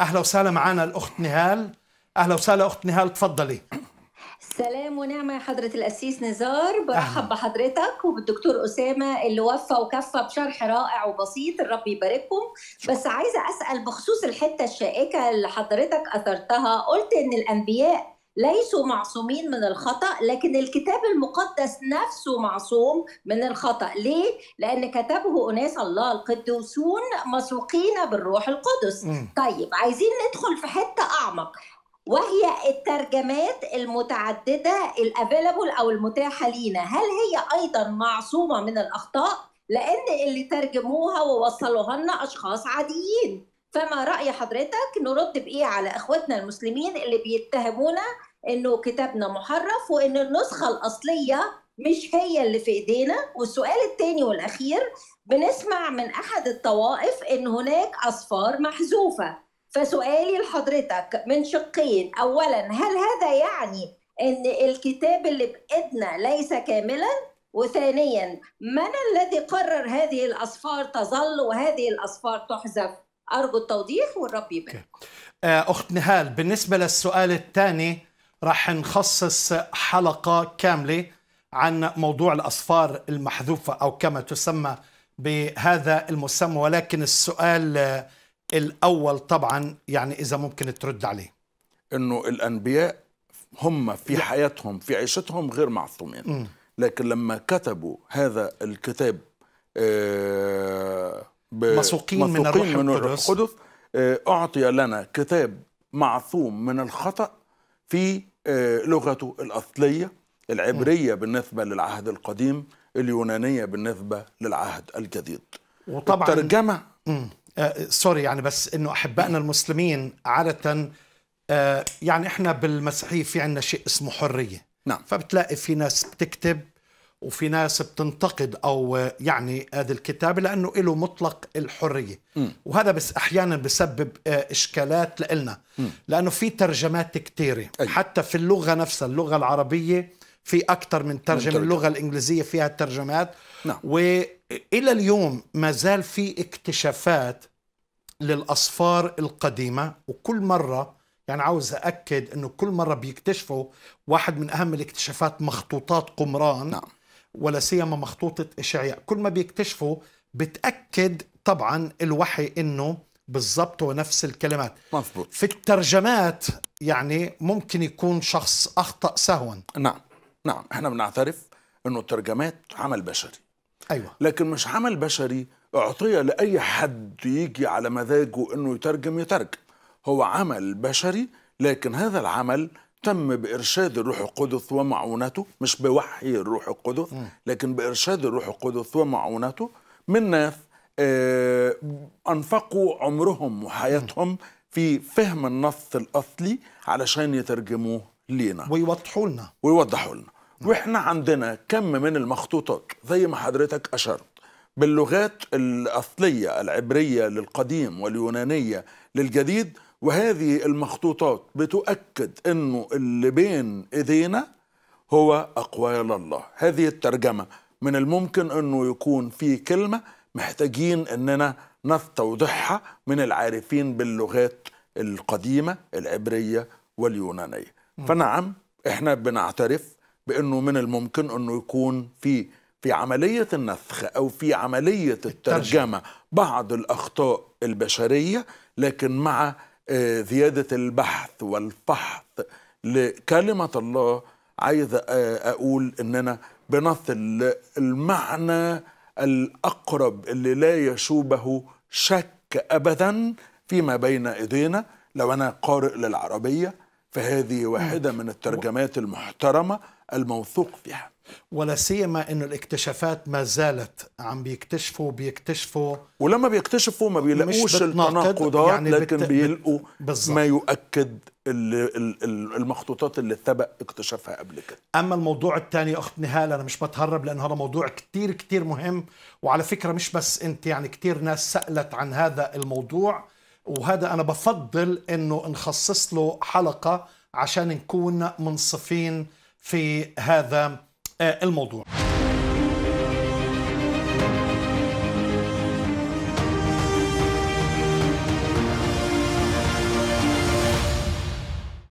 اهلا وسهلا معنا الاخت نهال اهلا وسهلا اخت نهال تفضلي سلام ونعمة يا حضرة الأسيس نزار برحب بحضرتك وبالدكتور أسامة اللي وفى وكفى بشرح رائع وبسيط الرب يبارككم بس عايزة أسأل بخصوص الحتة الشائكة اللي حضرتك أثرتها قلت إن الأنبياء ليسوا معصومين من الخطأ لكن الكتاب المقدس نفسه معصوم من الخطأ ليه؟ لأن كتبه أناس الله القدوسون مسوقين بالروح القدس م. طيب عايزين ندخل في حتة أعمق وهي الترجمات المتعددة الافيلابل أو المتاحة لينا هل هي أيضا معصومة من الأخطاء؟ لأن اللي ترجموها ووصلوها لنا أشخاص عاديين فما رأي حضرتك نرد بإيه على إخواتنا المسلمين اللي بيتهمونا انه كتابنا محرف وان النسخه الاصليه مش هي اللي في ايدينا والسؤال الثاني والاخير بنسمع من احد الطوائف ان هناك اصفار محذوفه فسؤالي لحضرتك من شقين اولا هل هذا يعني ان الكتاب اللي بايدنا ليس كاملا وثانيا من الذي قرر هذه الاصفار تظل وهذه الاصفار تحذف ارجو التوضيح والرب يبارك آه، اخت نهال بالنسبه للسؤال الثاني راح نخصص حلقة كاملة عن موضوع الأصفار المحذوفة أو كما تسمى بهذا المسمى ولكن السؤال الأول طبعا يعني إذا ممكن ترد عليه أنه الأنبياء هم في حياتهم في عيشتهم غير معصومين لكن لما كتبوا هذا الكتاب آه، مسوقين من الروح القدس آه، أعطي لنا كتاب معصوم من الخطأ في آه، لغته الأصلية العبرية بالنسبة للعهد القديم اليونانية بالنسبة للعهد الجديد وطبعا الترجمة آه سوري يعني بس انه احبائنا المسلمين عادة آه يعني احنا بالمسيحية في عندنا شيء اسمه حرية نعم فبتلاقي في ناس بتكتب وفي ناس بتنتقد او آه، يعني هذا الكتاب لانه له مطلق الحريه م. وهذا بس احيانا بسبب آه، اشكالات لنا لانه في ترجمات كثيره حتى في اللغه نفسها اللغه العربيه في اكثر من ترجمه اللغه الانجليزيه فيها ترجمات نعم. والى اليوم ما زال في اكتشافات للاصفار القديمه وكل مره يعني عاوز أأكد أنه كل مرة بيكتشفوا واحد من أهم الاكتشافات مخطوطات قمران نعم. ولا سيما مخطوطه اشعياء كل ما بيكتشفوا بتاكد طبعا الوحي انه بالضبط ونفس الكلمات مظبوط في الترجمات يعني ممكن يكون شخص اخطا سهوا نعم نعم احنا بنعترف انه الترجمات عمل بشري ايوه لكن مش عمل بشري اعطي لاي حد يجي على مزاجه انه يترجم يترجم هو عمل بشري لكن هذا العمل تم بإرشاد الروح القدس ومعونته مش بوحي الروح القدس لكن بإرشاد الروح القدس ومعونته من ناس آه، أنفقوا عمرهم وحياتهم في فهم النص الأصلي علشان يترجموه لينا ويوضحوا لنا ويوضحوا لنا واحنا عندنا كم من المخطوطات زي ما حضرتك أشرت باللغات الأصلية العبرية للقديم واليونانية للجديد وهذه المخطوطات بتؤكد انه اللي بين ايدينا هو اقوال الله هذه الترجمه من الممكن انه يكون في كلمه محتاجين اننا نستوضحها من العارفين باللغات القديمه العبريه واليونانيه فنعم احنا بنعترف بانه من الممكن انه يكون في في عمليه النسخ او في عمليه الترجمه بعض الاخطاء البشريه لكن مع آه، زيادة البحث والفحص لكلمة الله عايز أقول أننا بنصل المعنى الأقرب اللي لا يشوبه شك أبدا فيما بين إيدينا لو أنا قارئ للعربية فهذه واحدة من الترجمات المحترمة الموثوق فيها ولا سيما انه الاكتشافات ما زالت عم بيكتشفوا بيكتشفوا ولما بيكتشفوا ما بيلاقوش التناقضات يعني لكن بت... بيلقوا بالزبط. ما يؤكد المخطوطات اللي سبق اكتشافها قبل كده اما الموضوع الثاني اخت نهال انا مش بتهرب لانه هذا موضوع كتير كتير مهم وعلى فكره مش بس انت يعني كتير ناس سالت عن هذا الموضوع وهذا انا بفضل انه نخصص له حلقه عشان نكون منصفين في هذا è il motor.